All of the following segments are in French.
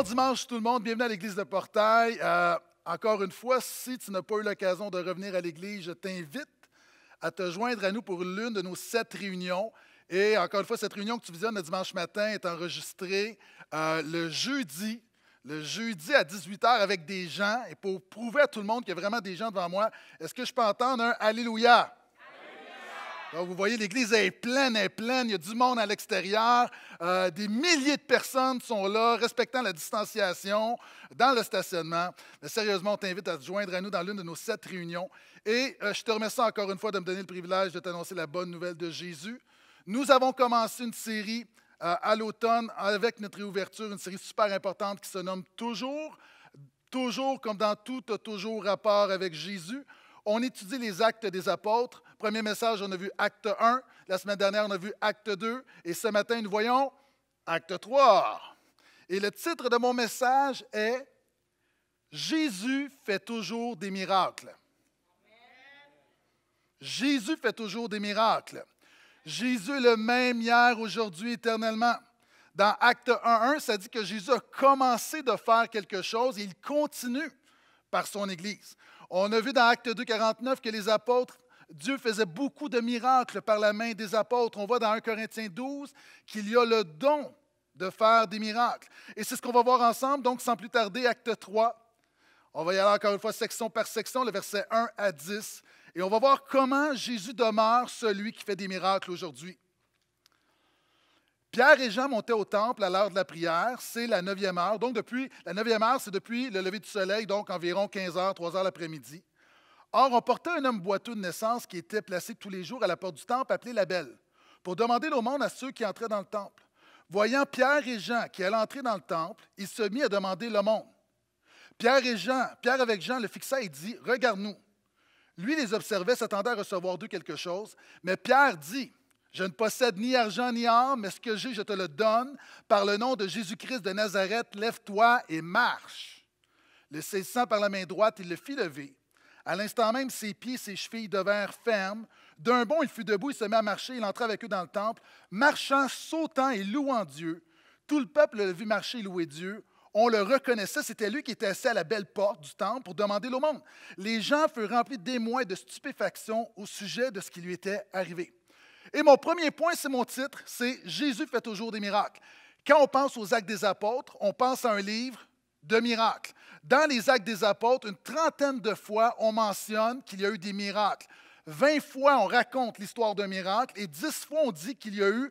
Bon dimanche tout le monde, bienvenue à l'église de Portail. Euh, encore une fois, si tu n'as pas eu l'occasion de revenir à l'église, je t'invite à te joindre à nous pour l'une de nos sept réunions. Et encore une fois, cette réunion que tu visionnes le dimanche matin est enregistrée euh, le jeudi. Le jeudi à 18h avec des gens, et pour prouver à tout le monde qu'il y a vraiment des gens devant moi, est-ce que je peux entendre un Alléluia? vous voyez, l'église est pleine, elle est pleine. Il y a du monde à l'extérieur. Euh, des milliers de personnes sont là, respectant la distanciation dans le stationnement. Mais sérieusement, on t'invite à te joindre à nous dans l'une de nos sept réunions. Et euh, je te remercie encore une fois de me donner le privilège de t'annoncer la bonne nouvelle de Jésus. Nous avons commencé une série euh, à l'automne avec notre réouverture, une série super importante qui se nomme Toujours. Toujours, comme dans tout, a toujours rapport avec Jésus. On étudie les actes des apôtres. Premier message, on a vu acte 1. La semaine dernière, on a vu acte 2. Et ce matin, nous voyons acte 3. Et le titre de mon message est Jésus fait toujours des miracles. Jésus fait toujours des miracles. Jésus est le même hier, aujourd'hui, éternellement. Dans Acte 1.1, ça dit que Jésus a commencé de faire quelque chose et il continue par son Église. On a vu dans Acte 2, 49 que les apôtres, Dieu faisait beaucoup de miracles par la main des apôtres. On voit dans 1 Corinthiens 12 qu'il y a le don de faire des miracles. Et c'est ce qu'on va voir ensemble, donc sans plus tarder, Acte 3. On va y aller encore une fois section par section, le verset 1 à 10. Et on va voir comment Jésus demeure celui qui fait des miracles aujourd'hui. Pierre et Jean montaient au temple à l'heure de la prière, c'est la neuvième heure. Donc, depuis la neuvième heure, c'est depuis le lever du soleil, donc environ 15 h 3 h l'après-midi. Or, on portait un homme boiteux de naissance qui était placé tous les jours à la porte du temple, appelé la Belle, pour demander l'aumône à ceux qui entraient dans le temple. Voyant Pierre et Jean qui allaient entrer dans le temple, il se mit à demander l'aumône. Pierre et Jean, Pierre avec Jean le fixa et dit Regarde-nous. Lui les observait, s'attendait à recevoir d'eux quelque chose, mais Pierre dit je ne possède ni argent ni or, mais ce que j'ai, je te le donne. Par le nom de Jésus-Christ de Nazareth, lève-toi et marche. Le saisissant par la main droite, il le fit lever. À l'instant même, ses pieds, ses chevilles devinrent fermes. D'un bond, il fut debout, il se mit à marcher, il entra avec eux dans le temple, marchant, sautant et louant Dieu. Tout le peuple le vit marcher et louer Dieu. On le reconnaissait, c'était lui qui était assis à la belle porte du temple pour demander l'aumône. Les gens furent remplis d'émoi et de stupéfaction au sujet de ce qui lui était arrivé. Et mon premier point, c'est mon titre, c'est Jésus fait toujours des miracles. Quand on pense aux actes des apôtres, on pense à un livre de miracles. Dans les actes des apôtres, une trentaine de fois, on mentionne qu'il y a eu des miracles. Vingt fois, on raconte l'histoire d'un miracle et dix fois, on dit qu'il y a eu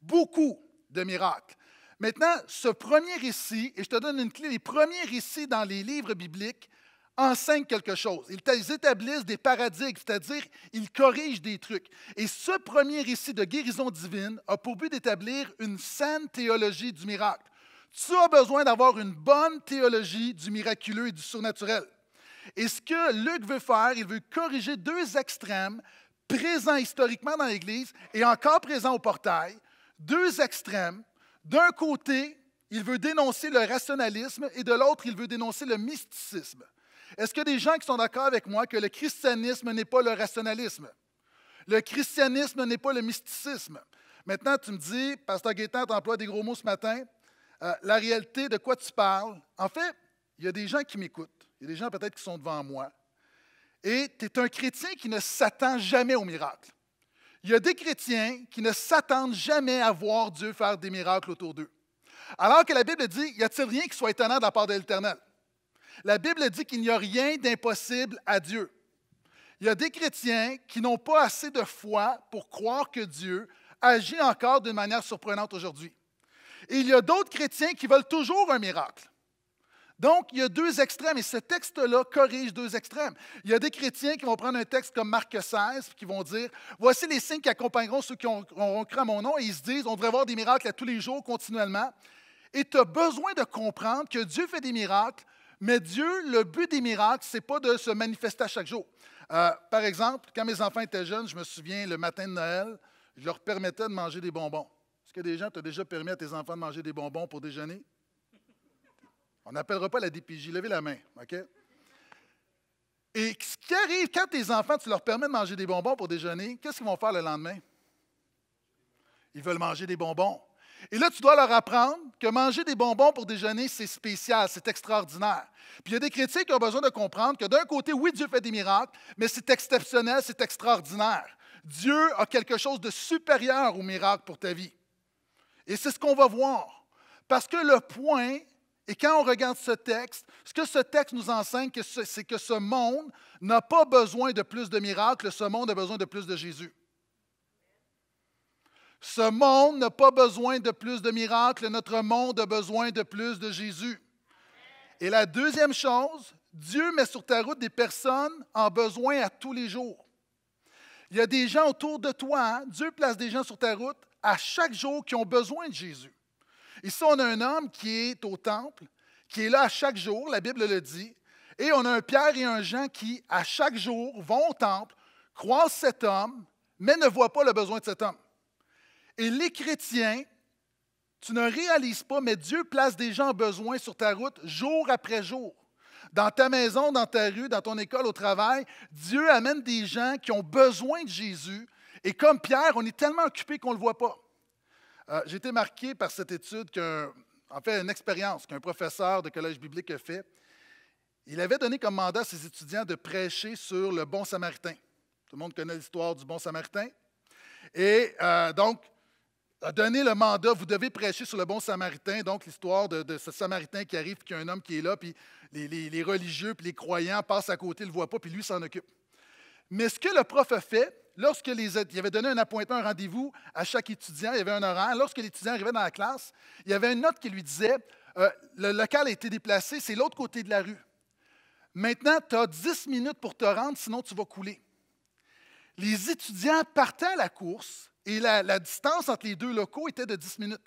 beaucoup de miracles. Maintenant, ce premier récit, et je te donne une clé, les premiers récits dans les livres bibliques enseignent quelque chose. Ils établissent des paradigmes, c'est-à-dire ils corrigent des trucs. Et ce premier récit de guérison divine a pour but d'établir une saine théologie du miracle. Tu as besoin d'avoir une bonne théologie du miraculeux et du surnaturel. Et ce que Luc veut faire, il veut corriger deux extrêmes présents historiquement dans l'Église et encore présents au portail. Deux extrêmes. D'un côté, il veut dénoncer le rationalisme et de l'autre, il veut dénoncer le mysticisme. Est-ce qu'il y a des gens qui sont d'accord avec moi que le christianisme n'est pas le rationalisme? Le christianisme n'est pas le mysticisme. Maintenant, tu me dis, Pasteur Gaétan, tu emploies des gros mots ce matin. Euh, la réalité de quoi tu parles. En fait, il y a des gens qui m'écoutent. Il y a des gens peut-être qui sont devant moi. Et tu es un chrétien qui ne s'attend jamais au miracle. Il y a des chrétiens qui ne s'attendent jamais à voir Dieu faire des miracles autour d'eux. Alors que la Bible dit, y a-t-il rien qui soit étonnant de la part de l'Éternel? La Bible dit qu'il n'y a rien d'impossible à Dieu. Il y a des chrétiens qui n'ont pas assez de foi pour croire que Dieu agit encore d'une manière surprenante aujourd'hui. Et il y a d'autres chrétiens qui veulent toujours un miracle. Donc, il y a deux extrêmes et ce texte-là corrige deux extrêmes. Il y a des chrétiens qui vont prendre un texte comme Marc 16 qui vont dire Voici les signes qui accompagneront ceux qui ont cru à mon nom. Et ils se disent On devrait voir des miracles à tous les jours, continuellement. Et tu as besoin de comprendre que Dieu fait des miracles mais Dieu, le but des miracles, c'est pas de se manifester à chaque jour. Euh, par exemple, quand mes enfants étaient jeunes, je me souviens, le matin de Noël, je leur permettais de manger des bonbons. Est-ce que des gens t'ont déjà permis à tes enfants de manger des bonbons pour déjeuner? On n'appellera pas la DPJ. Levez la main, OK? Et ce qui arrive quand tes enfants, tu leur permets de manger des bonbons pour déjeuner, qu'est-ce qu'ils vont faire le lendemain? Ils veulent manger des bonbons. Et là, tu dois leur apprendre que manger des bonbons pour déjeuner, c'est spécial, c'est extraordinaire. Puis il y a des chrétiens qui ont besoin de comprendre que d'un côté, oui, Dieu fait des miracles, mais c'est exceptionnel, c'est extraordinaire. Dieu a quelque chose de supérieur au miracles pour ta vie. Et c'est ce qu'on va voir. Parce que le point, et quand on regarde ce texte, ce que ce texte nous enseigne, c'est que ce monde n'a pas besoin de plus de miracles, ce monde a besoin de plus de Jésus. Ce monde n'a pas besoin de plus de miracles, notre monde a besoin de plus de Jésus. Et la deuxième chose, Dieu met sur ta route des personnes en besoin à tous les jours. Il y a des gens autour de toi, hein? Dieu place des gens sur ta route à chaque jour qui ont besoin de Jésus. Ici, on a un homme qui est au temple, qui est là à chaque jour, la Bible le dit, et on a un Pierre et un Jean qui, à chaque jour, vont au temple, croisent cet homme, mais ne voient pas le besoin de cet homme. Et les chrétiens, tu ne réalises pas, mais Dieu place des gens en besoin sur ta route jour après jour. Dans ta maison, dans ta rue, dans ton école, au travail, Dieu amène des gens qui ont besoin de Jésus. Et comme Pierre, on est tellement occupé qu'on ne le voit pas. Euh, j'ai été marqué par cette étude, en fait une expérience qu'un professeur de collège biblique a fait. Il avait donné comme mandat à ses étudiants de prêcher sur le bon samaritain. Tout le monde connaît l'histoire du bon samaritain. Et euh, donc, a donné le mandat, vous devez prêcher sur le bon samaritain, donc l'histoire de, ce samaritain qui arrive, puis y a un homme qui est là, puis les, religieux, puis les croyants passent à côté, ne le voient pas, puis lui s'en occupe. Mais ce que le prof a fait, lorsque les, il avait donné un appointement, un rendez-vous à chaque étudiant, il y avait un horaire, lorsque l'étudiant arrivait dans la classe, il y avait une note qui lui disait, euh, le local a été déplacé, c'est l'autre côté de la rue. Maintenant, tu as 10 minutes pour te rendre, sinon tu vas couler. Les étudiants partaient à la course et la, distance entre les deux locaux était de 10 minutes.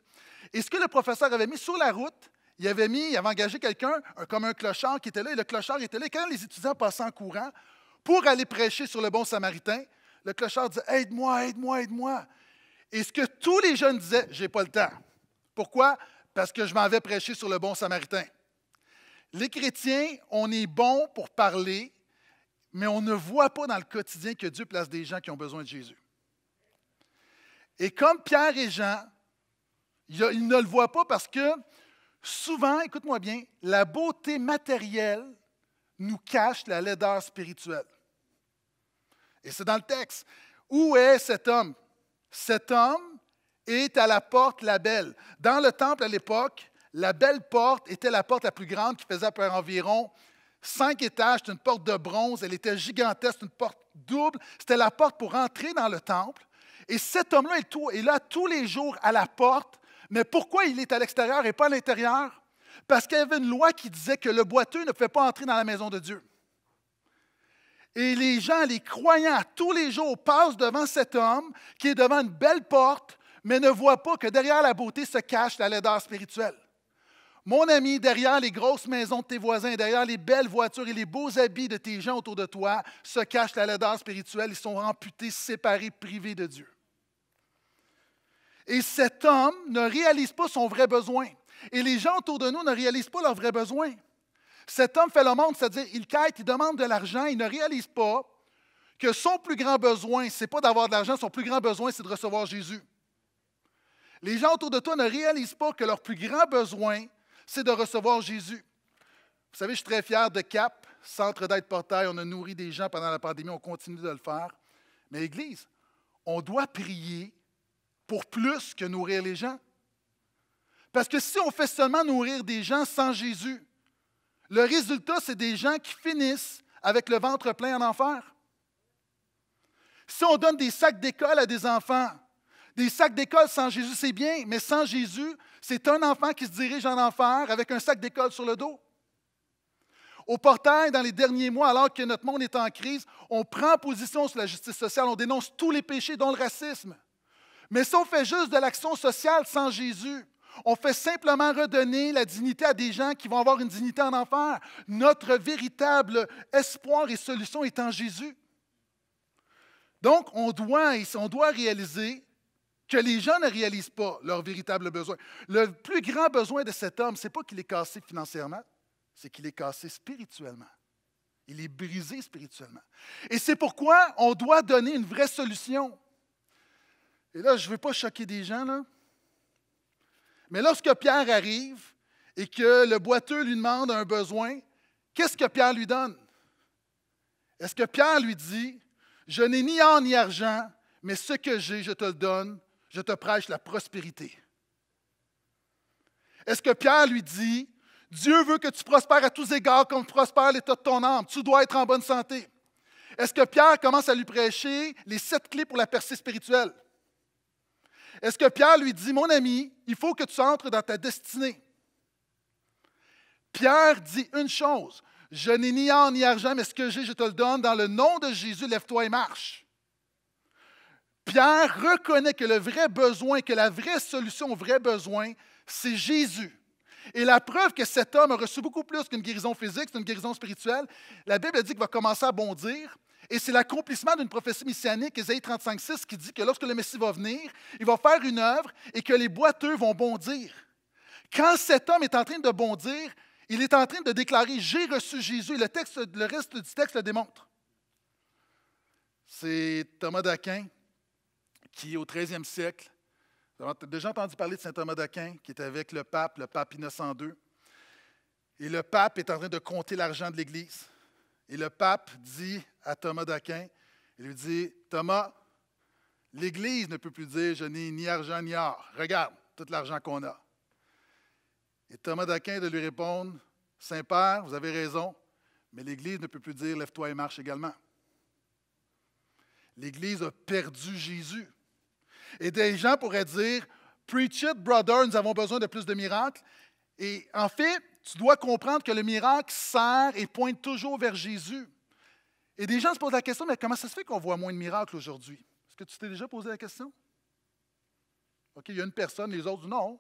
Et ce que le professeur avait mis sur la route, il avait mis, il avait engagé quelqu'un comme un clochard qui était là, et le clochard était là. Et quand les étudiants passaient en courant pour aller prêcher sur le bon samaritain, le clochard disait Aide-moi, aide-moi, aide-moi. Et ce que tous les jeunes disaient J'ai pas le temps. Pourquoi Parce que je m'en vais prêcher sur le bon samaritain. Les chrétiens, on est bons pour parler, mais on ne voit pas dans le quotidien que Dieu place des gens qui ont besoin de Jésus. Et comme Pierre et Jean, ils ne le voient pas parce que souvent, écoute-moi bien, la beauté matérielle nous cache la laideur spirituelle. Et c'est dans le texte. Où est cet homme? Cet homme est à la porte la belle. Dans le temple à l'époque, la belle porte était la porte la plus grande qui faisait à environ Cinq étages, c'était une porte de bronze, elle était gigantesque, une porte double. C'était la porte pour entrer dans le temple. Et cet homme-là est là tous les jours à la porte. Mais pourquoi il est à l'extérieur et pas à l'intérieur? Parce qu'il y avait une loi qui disait que le boiteux ne pouvait pas entrer dans la maison de Dieu. Et les gens, les croyants, tous les jours passent devant cet homme qui est devant une belle porte, mais ne voient pas que derrière la beauté se cache la laideur spirituelle. Mon ami, derrière les grosses maisons de tes voisins, derrière les belles voitures et les beaux habits de tes gens autour de toi, se cache la laideur spirituelle. Ils sont amputés, séparés, privés de Dieu. Et cet homme ne réalise pas son vrai besoin. Et les gens autour de nous ne réalisent pas leur vrai besoin. Cet homme fait le monde, c'est-à-dire il quête, il demande de l'argent, il ne réalise pas que son plus grand besoin, ce n'est pas d'avoir de l'argent, son plus grand besoin, c'est de recevoir Jésus. Les gens autour de toi ne réalisent pas que leur plus grand besoin, c'est de recevoir Jésus. Vous savez, je suis très fier de CAP, Centre d'aide portail. On a nourri des gens pendant la pandémie, on continue de le faire. Mais Église, on doit prier pour plus que nourrir les gens. Parce que si on fait seulement nourrir des gens sans Jésus, le résultat, c'est des gens qui finissent avec le ventre plein en enfer. Si on donne des sacs d'école à des enfants, des sacs d'école sans Jésus, c'est bien, mais sans Jésus, c'est un enfant qui se dirige en enfer avec un sac d'école sur le dos. Au portail, dans les derniers mois, alors que notre monde est en crise, on prend position sur la justice sociale, on dénonce tous les péchés, dont le racisme. Mais si on fait juste de l'action sociale sans Jésus, on fait simplement redonner la dignité à des gens qui vont avoir une dignité en enfer. Notre véritable espoir et solution est en Jésus. Donc, on doit, on doit réaliser que les gens ne réalisent pas leurs véritables besoins. Le plus grand besoin de cet homme, ce n'est pas qu'il est cassé financièrement, c'est qu'il est cassé spirituellement. Il est brisé spirituellement. Et c'est pourquoi on doit donner une vraie solution. Et là, je ne veux pas choquer des gens, là. Mais lorsque Pierre arrive et que le boiteux lui demande un besoin, qu'est-ce que Pierre lui donne? Est-ce que Pierre lui dit, je n'ai ni or ni argent, mais ce que j'ai, je te le donne, je te prêche la prospérité. Est-ce que Pierre lui dit, Dieu veut que tu prospères à tous égards comme prospère l'état de ton âme, tu dois être en bonne santé? Est-ce que Pierre commence à lui prêcher les sept clés pour la percée spirituelle? Est-ce que Pierre lui dit, mon ami, il faut que tu entres dans ta destinée? Pierre dit une chose, je n'ai ni or ni argent, mais ce que j'ai, je te le donne. Dans le nom de Jésus, lève-toi et marche. Pierre reconnaît que le vrai besoin, que la vraie solution au vrai besoin, c'est Jésus. Et la preuve que cet homme a reçu beaucoup plus qu'une guérison physique, c'est une guérison spirituelle, la Bible dit qu'il va commencer à bondir. Et c'est l'accomplissement d'une prophétie messianique, Ésaïe 35.6, qui dit que lorsque le Messie va venir, il va faire une œuvre et que les boiteux vont bondir. Quand cet homme est en train de bondir, il est en train de déclarer J'ai reçu Jésus. Le, texte, le reste du texte le démontre. C'est Thomas d'Aquin qui, au 13e siècle, vous avez déjà entendu parler de saint Thomas d'Aquin, qui était avec le pape, le pape Innocent II. Et le pape est en train de compter l'argent de l'Église. Et le pape dit à Thomas d'Aquin, il lui dit, Thomas, l'Église ne peut plus dire, je n'ai ni argent ni or. Regarde tout l'argent qu'on a. Et Thomas d'Aquin de lui répondre, Saint-Père, vous avez raison, mais l'Église ne peut plus dire, lève-toi et marche également. L'Église a perdu Jésus. Et des gens pourraient dire, Preach it, brother, nous avons besoin de plus de miracles. Et en fait, tu dois comprendre que le miracle sert et pointe toujours vers Jésus. Et des gens se posent la question, mais comment ça se fait qu'on voit moins de miracles aujourd'hui? Est-ce que tu t'es déjà posé la question? OK, il y a une personne, les autres, non.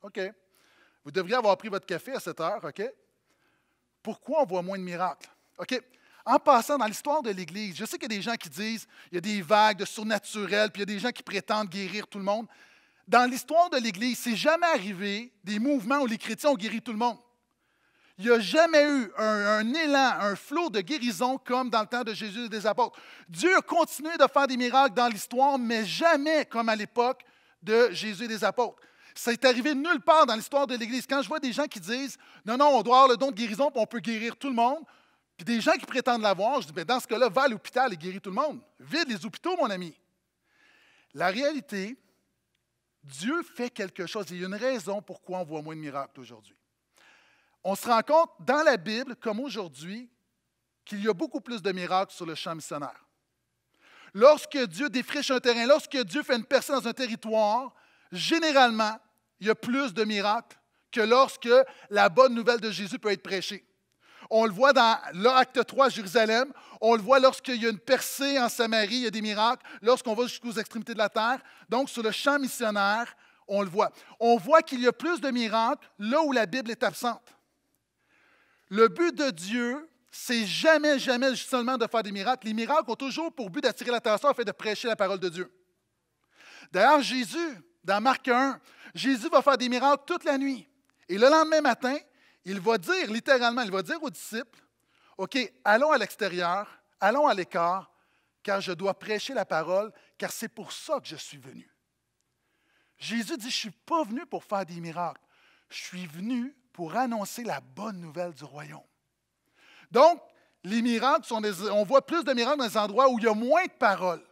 OK. Vous devriez avoir pris votre café à cette heure, OK? Pourquoi on voit moins de miracles? OK, en passant dans l'histoire de l'Église, je sais qu'il y a des gens qui disent il y a des vagues de surnaturel, puis il y a des gens qui prétendent guérir tout le monde. Dans l'histoire de l'Église, c'est jamais arrivé des mouvements où les chrétiens ont guéri tout le monde. Il n'y a jamais eu un, élan, un flot de guérison comme dans le temps de Jésus et des apôtres. Dieu a continué de faire des miracles dans l'histoire, mais jamais comme à l'époque de Jésus et des apôtres. Ça n'est arrivé nulle part dans l'histoire de l'Église. Quand je vois des gens qui disent Non, non, on doit avoir le don de guérison, puis on peut guérir tout le monde, des gens qui prétendent l'avoir, je dis, mais ben, dans ce cas-là, va à l'hôpital et guérit tout le monde. Vide les hôpitaux, mon ami. La réalité, Dieu fait quelque chose. il y a une raison pourquoi on voit moins de miracles aujourd'hui. On se rend compte dans la Bible, comme aujourd'hui, qu'il y a beaucoup plus de miracles sur le champ missionnaire. Lorsque Dieu défriche un terrain, lorsque Dieu fait une personne dans un territoire, généralement, il y a plus de miracles que lorsque la bonne nouvelle de Jésus peut être prêchée. On le voit dans l'acte 3 Jérusalem. On le voit lorsqu'il y a une percée en Samarie, il y a des miracles. Lorsqu'on va jusqu'aux extrémités de la terre. Donc, sur le champ missionnaire, on le voit. On voit qu'il y a plus de miracles là où la Bible est absente. Le but de Dieu, c'est jamais, jamais seulement de faire des miracles. Les miracles ont toujours pour but d'attirer l'attention afin de prêcher la parole de Dieu. D'ailleurs, Jésus, dans Marc 1, Jésus va faire des miracles toute la nuit. Et le lendemain matin, il va dire littéralement, il va dire aux disciples, OK, allons à l'extérieur, allons à l'écart, car je dois prêcher la parole, car c'est pour ça que je suis venu. Jésus dit, je ne suis pas venu pour faire des miracles, je suis venu pour annoncer la bonne nouvelle du royaume. Donc, les miracles sont on voit plus de miracles dans les endroits où il y a moins de paroles.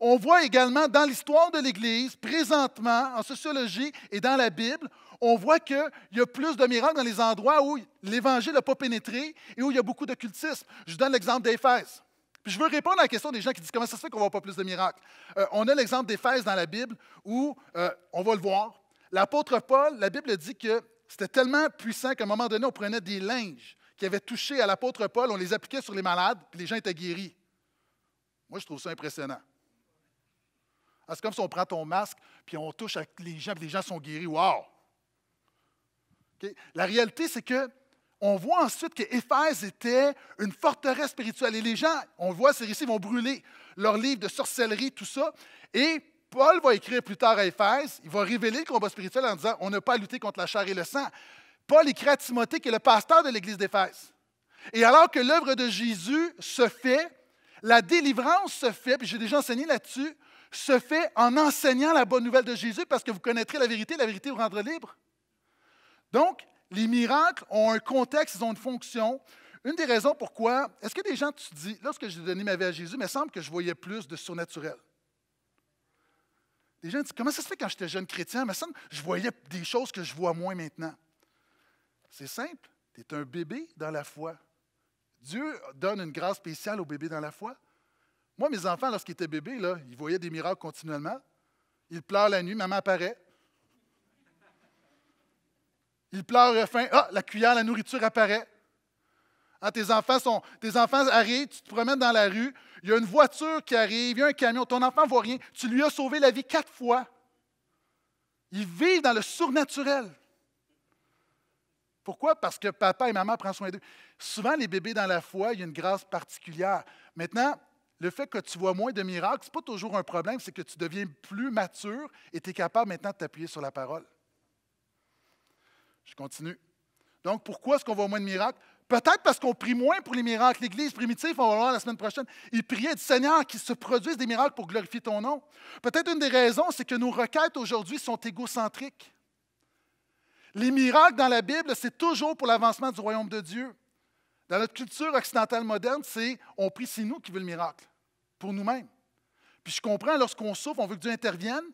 On voit également dans l'histoire de l'Église, présentement, en sociologie et dans la Bible, on voit qu'il y a plus de miracles dans les endroits où l'Évangile n'a pas pénétré et où il y a beaucoup d'occultisme. Je donne l'exemple d'Éphèse. Puis je veux répondre à la question des gens qui disent comment ça se fait qu'on ne voit pas plus de miracles. Euh, on a l'exemple d'Éphèse dans la Bible où euh, on va le voir. L'apôtre Paul, la Bible dit que c'était tellement puissant qu'à un moment donné, on prenait des linges qui avaient touché à l'apôtre Paul, on les appliquait sur les malades, puis les gens étaient guéris. Moi, je trouve ça impressionnant. Ah, c'est comme si on prend ton masque, puis on touche à les gens, puis les gens sont guéris. Wow! La réalité, c'est que on voit ensuite que Éphèse était une forteresse spirituelle. Et les gens, on voit ces récits, vont brûler leurs livres de sorcellerie, tout ça. Et Paul va écrire plus tard à Éphèse, il va révéler le combat spirituel en disant On n'a pas à lutter contre la chair et le sang. Paul écrit à Timothée, qui est le pasteur de l'Église d'Éphèse. Et alors que l'œuvre de Jésus se fait, la délivrance se fait, puis j'ai déjà enseigné là-dessus, se fait en enseignant la bonne nouvelle de Jésus parce que vous connaîtrez la vérité, la vérité vous rendra libre. Donc, les miracles ont un contexte, ils ont une fonction. Une des raisons pourquoi, est-ce que des gens, tu te dis, lorsque j'ai donné ma vie à Jésus, il me semble que je voyais plus de surnaturel. Des gens disent, comment ça se fait quand j'étais jeune chrétien, me semble, je voyais des choses que je vois moins maintenant. C'est simple, tu es un bébé dans la foi. Dieu donne une grâce spéciale au bébé dans la foi. Moi, mes enfants, lorsqu'ils étaient bébés, là, ils voyaient des miracles continuellement. Ils pleurent la nuit, maman apparaît. Il pleure faim. Ah, la cuillère, la nourriture apparaît. Ah, tes, enfants sont, tes enfants arrivent, tu te promènes dans la rue, il y a une voiture qui arrive, il y a un camion, ton enfant ne voit rien. Tu lui as sauvé la vie quatre fois. Ils vivent dans le surnaturel. Pourquoi? Parce que papa et maman prennent soin d'eux. Souvent, les bébés dans la foi, il y a une grâce particulière. Maintenant, le fait que tu vois moins de miracles, ce n'est pas toujours un problème, c'est que tu deviens plus mature et tu es capable maintenant de t'appuyer sur la parole. Je continue. Donc, pourquoi est-ce qu'on voit moins de miracles? Peut-être parce qu'on prie moins pour les miracles. L'Église primitive, on va voir la semaine prochaine, il priait du Seigneur qu'il se produise des miracles pour glorifier ton nom. Peut-être une des raisons, c'est que nos requêtes aujourd'hui sont égocentriques. Les miracles dans la Bible, c'est toujours pour l'avancement du royaume de Dieu. Dans notre culture occidentale moderne, c'est on prie, c'est nous qui veut le miracle, pour nous-mêmes. Puis je comprends, lorsqu'on souffre, on veut que Dieu intervienne,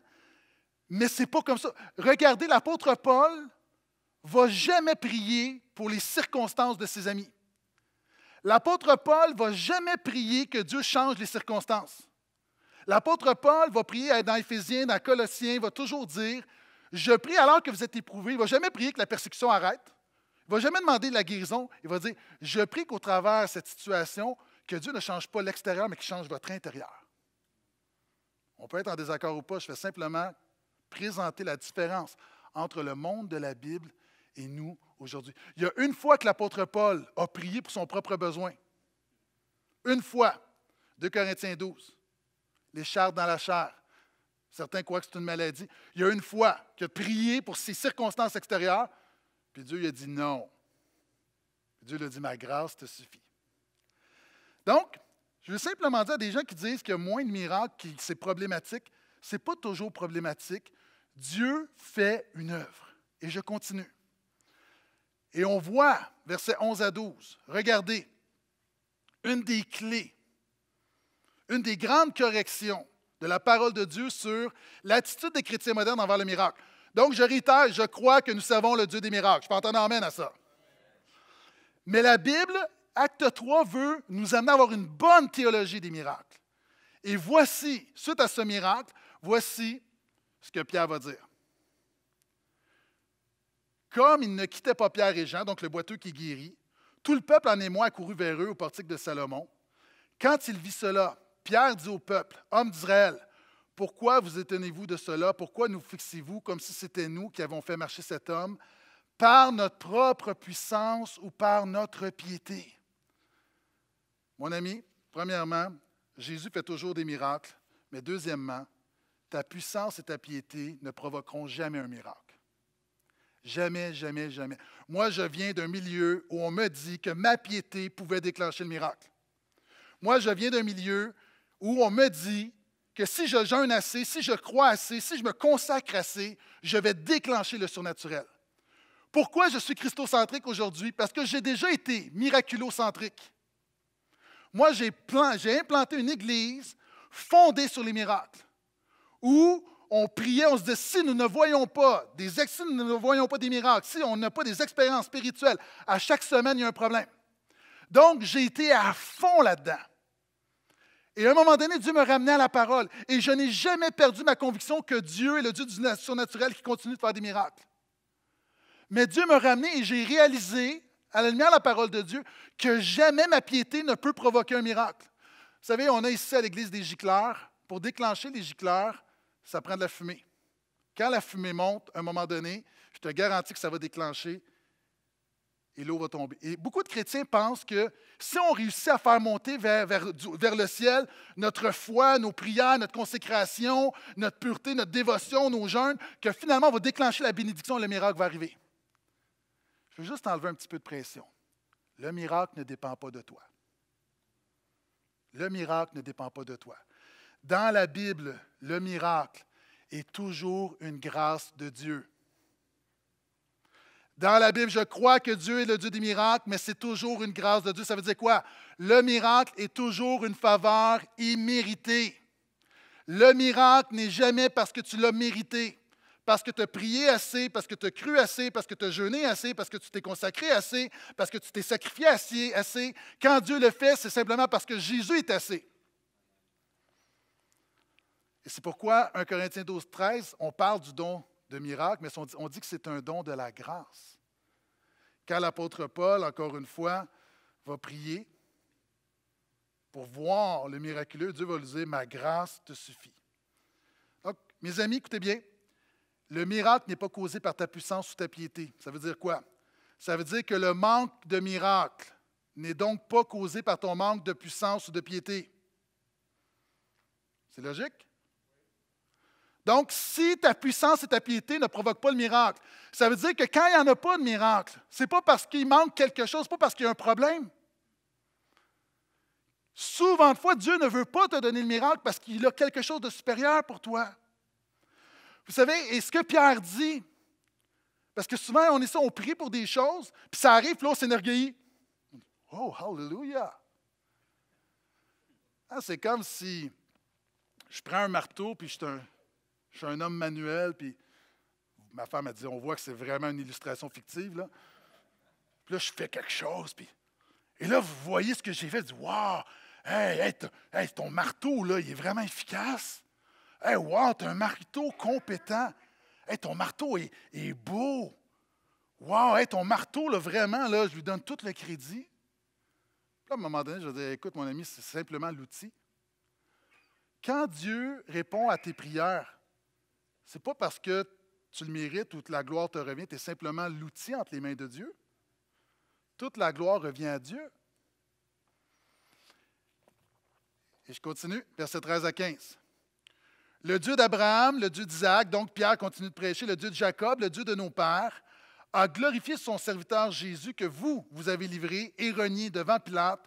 mais c'est pas comme ça. Regardez l'apôtre Paul, va jamais prier pour les circonstances de ses amis. L'apôtre Paul va jamais prier que Dieu change les circonstances. L'apôtre Paul va prier dans Éphésiens, dans Colossiens, il va toujours dire Je prie alors que vous êtes éprouvés. Il ne va jamais prier que la persécution arrête. Il ne va jamais demander de la guérison. Il va dire Je prie qu'au travers de cette situation, que Dieu ne change pas l'extérieur, mais qu'il change votre intérieur. On peut être en désaccord ou pas, je vais simplement présenter la différence entre le monde de la Bible et nous aujourd'hui. Il y a une fois que l'apôtre Paul a prié pour son propre besoin. Une fois, 2 Corinthiens 12, les chars dans la chair. Certains croient que c'est une maladie. Il y a une fois qu'il a prié pour ses circonstances extérieures, puis Dieu lui a dit non. Dieu lui a dit, ma grâce te suffit. Donc, je veux simplement dire à des gens qui disent qu'il y a moins de miracles, que c'est problématique, ce n'est pas toujours problématique. Dieu fait une œuvre. Et je continue. Et on voit, versets 11 à 12, regardez, une des clés, une des grandes corrections de la parole de Dieu sur l'attitude des chrétiens modernes envers le miracle. Donc, je réitère, je crois que nous savons le Dieu des miracles. Je peux entendre amène à ça. Mais la Bible, acte 3, veut nous amener à avoir une bonne théologie des miracles. Et voici, suite à ce miracle, voici ce que Pierre va dire. Comme il ne quittait pas Pierre et Jean, donc le boiteux qui guérit, tout le peuple en émoi accourut vers eux au portique de Salomon. Quand il vit cela, Pierre dit au peuple, Homme d'Israël, pourquoi vous étonnez-vous de cela? Pourquoi nous fixez-vous comme si c'était nous qui avons fait marcher cet homme par notre propre puissance ou par notre piété? Mon ami, premièrement, Jésus fait toujours des miracles, mais deuxièmement, ta puissance et ta piété ne provoqueront jamais un miracle. Jamais, jamais, jamais. Moi, je viens d'un milieu où on me dit que ma piété pouvait déclencher le miracle. Moi, je viens d'un milieu où on me dit que si je jeûne assez, si je crois assez, si je me consacre assez, je vais déclencher le surnaturel. Pourquoi je suis christocentrique aujourd'hui? Parce que j'ai déjà été miraculocentrique. Moi, j'ai implanté une église fondée sur les miracles, où on priait, on se disait, si nous ne voyons pas des, si nous ne voyons pas des miracles, si on n'a pas des expériences spirituelles, à chaque semaine, il y a un problème. Donc, j'ai été à fond là-dedans. Et à un moment donné, Dieu me ramenait à la parole. Et je n'ai jamais perdu ma conviction que Dieu est le Dieu du surnaturel qui continue de faire des miracles. Mais Dieu me ramenait et j'ai réalisé, à la lumière de la parole de Dieu, que jamais ma piété ne peut provoquer un miracle. Vous savez, on a ici à l'église des gicleurs. Pour déclencher les gicleurs, ça prend de la fumée. Quand la fumée monte, à un moment donné, je te garantis que ça va déclencher et l'eau va tomber. Et beaucoup de chrétiens pensent que si on réussit à faire monter vers, le ciel notre foi, nos prières, notre consécration, notre pureté, notre dévotion, nos jeûnes, que finalement on va déclencher la bénédiction le miracle va arriver. Je veux juste enlever un petit peu de pression. Le miracle ne dépend pas de toi. Le miracle ne dépend pas de toi. Dans la Bible, le miracle est toujours une grâce de Dieu. Dans la Bible, je crois que Dieu est le Dieu des miracles, mais c'est toujours une grâce de Dieu. Ça veut dire quoi? Le miracle est toujours une faveur imméritée. Le miracle n'est jamais parce que tu l'as mérité, parce que tu as prié assez, parce que tu as cru assez, parce que tu as jeûné assez, parce que tu t'es consacré assez, parce que tu t'es sacrifié assez, Quand Dieu le fait, c'est simplement parce que Jésus est assez. Et c'est pourquoi 1 Corinthiens 12, 13, on parle du don de miracle, mais on dit que c'est un don de la grâce. Car l'apôtre Paul, encore une fois, va prier pour voir le miraculeux, Dieu va lui dire, ma grâce te suffit. Donc, mes amis, écoutez bien, le miracle n'est pas causé par ta puissance ou ta piété. Ça veut dire quoi? Ça veut dire que le manque de miracle n'est donc pas causé par ton manque de puissance ou de piété. C'est logique? Donc, si ta puissance et ta piété ne provoquent pas le miracle, ça veut dire que quand il n'y en a pas de miracle, ce n'est pas parce qu'il manque quelque chose, pas parce qu'il y a un problème. Souvent de fois, Dieu ne veut pas te donner le miracle parce qu'il a quelque chose de supérieur pour toi. Vous savez, et ce que Pierre dit, parce que souvent on est ça, on prie pour des choses, puis ça arrive, puis là on Oh, hallelujah! Ah, c'est comme si je prends un marteau, puis je te, je suis un homme manuel, puis ma femme a dit, on voit que c'est vraiment une illustration fictive. Là. Puis là, je fais quelque chose, puis... Et là, vous voyez ce que j'ai fait, je dis, wow, hey, ton marteau, là, il est vraiment efficace. Hey, wow, t'as un marteau compétent. Hey, ton marteau est, beau. waouh, hey, ton marteau, là, vraiment, là, je lui donne tout le crédit. Puis là, à un moment donné, je dis, écoute, mon ami, c'est simplement l'outil. Quand Dieu répond à tes prières, n'est pas parce que tu le mérites ou que la gloire te revient, tu es simplement l'outil entre les mains de Dieu. Toute la gloire revient à Dieu. Et je continue, verset 13 à 15. Le Dieu d'Abraham, le Dieu d'Isaac, donc Pierre continue de prêcher, le Dieu de Jacob, le Dieu de nos pères, a glorifié son serviteur Jésus que vous, vous avez livré et renié devant Pilate,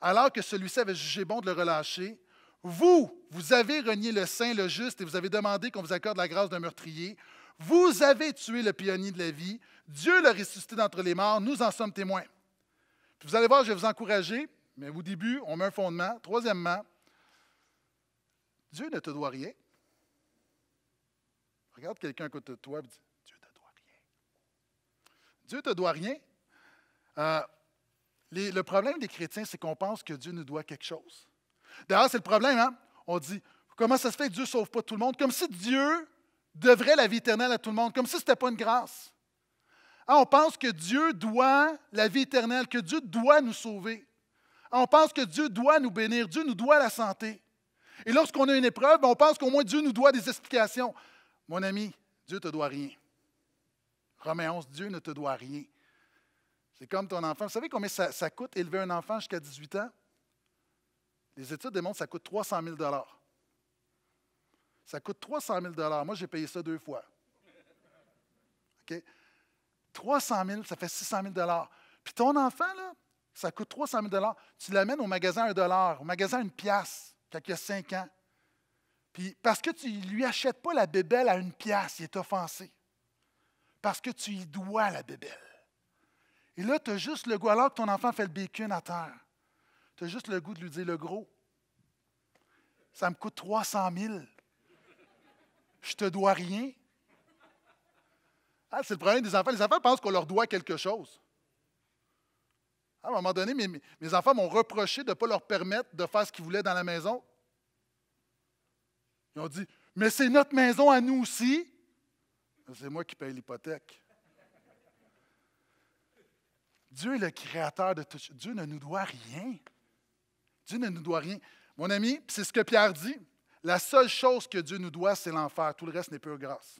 alors que celui-ci avait jugé bon de le relâcher vous, vous avez renié le saint, le juste, et vous avez demandé qu'on vous accorde la grâce d'un meurtrier. Vous avez tué le pionnier de la vie. Dieu l'a ressuscité d'entre les morts. Nous en sommes témoins. vous allez voir, je vais vous encourager, mais au début, on met un fondement. Troisièmement, Dieu ne te doit rien. Regarde quelqu'un à côté de toi et dis Dieu ne te doit rien. Dieu ne te doit rien. Euh, le problème des chrétiens, c'est qu'on pense que Dieu nous doit quelque chose. D'ailleurs, c'est le problème, hein? On dit comment ça se fait que Dieu ne sauve pas tout le monde? Comme si Dieu devrait la vie éternelle à tout le monde, comme si ce n'était pas une grâce. Ah, on pense que Dieu doit la vie éternelle, que Dieu doit nous sauver. Ah, on pense que Dieu doit nous bénir, Dieu nous doit la santé. Et lorsqu'on a une épreuve, ben, on pense qu'au moins Dieu nous doit des explications. Mon ami, Dieu ne te doit rien. Romains 11, Dieu ne te doit rien. C'est comme ton enfant. Vous savez combien ça, ça coûte élever un enfant jusqu'à 18 ans? Les études démontrent que ça coûte 300 000 Ça coûte 300 000 Moi, j'ai payé ça deux fois. 300 000 ça fait 600 000 Puis ton enfant, là, ça coûte 300 000 Tu l'amènes au magasin à dollar, au magasin à une pièce, quand il a 5 ans. Puis parce que tu ne lui achètes pas la bébelle à une pièce, il est offensé. Parce que tu lui dois la bébelle. Et là, tu as juste le goût alors que ton enfant fait le bécune à terre. Tu as juste le goût de lui dire le gros. Ça me coûte 300 000. Je te dois rien. Ah, c'est le problème des enfants. Les enfants pensent qu'on leur doit quelque chose. À un moment donné, mes, mes enfants m'ont reproché de ne pas leur permettre de faire ce qu'ils voulaient dans la maison. Ils ont dit Mais c'est notre maison à nous aussi. C'est moi qui paye l'hypothèque. Dieu est le créateur de tout. Dieu ne nous doit rien. Dieu ne nous doit rien. Mon ami, c'est ce que Pierre dit. La seule chose que Dieu nous doit, c'est l'enfer. Tout le reste n'est plus grâce.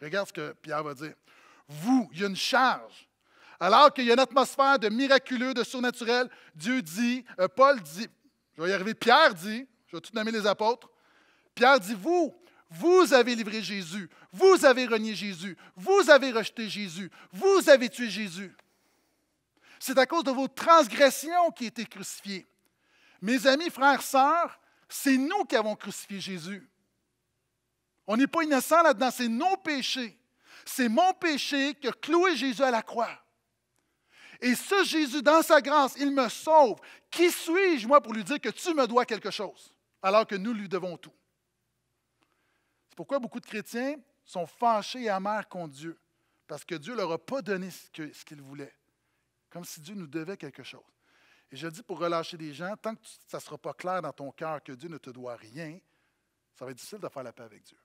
Regarde ce que Pierre va dire. Vous, il y a une charge. Alors qu'il y a une atmosphère de miraculeux, de surnaturel, Dieu dit, euh, Paul dit, je vais y arriver, Pierre dit, je vais tout nommer les apôtres, Pierre dit, vous, vous avez livré Jésus, vous avez renié Jésus, vous avez rejeté Jésus, vous avez tué Jésus. C'est à cause de vos transgressions qu'il a été crucifié. Mes amis, frères, sœurs, c'est nous qui avons crucifié Jésus. On n'est pas innocent là-dedans, c'est nos péchés. C'est mon péché qui a cloué Jésus à la croix. Et ce Jésus, dans sa grâce, il me sauve. Qui suis-je, moi, pour lui dire que tu me dois quelque chose, alors que nous lui devons tout? C'est pourquoi beaucoup de chrétiens sont fâchés et amers contre Dieu, parce que Dieu ne leur a pas donné ce qu'ils voulaient, comme si Dieu nous devait quelque chose. Et je dis pour relâcher des gens, tant que ça ne sera pas clair dans ton cœur que Dieu ne te doit rien, ça va être difficile de faire la paix avec Dieu.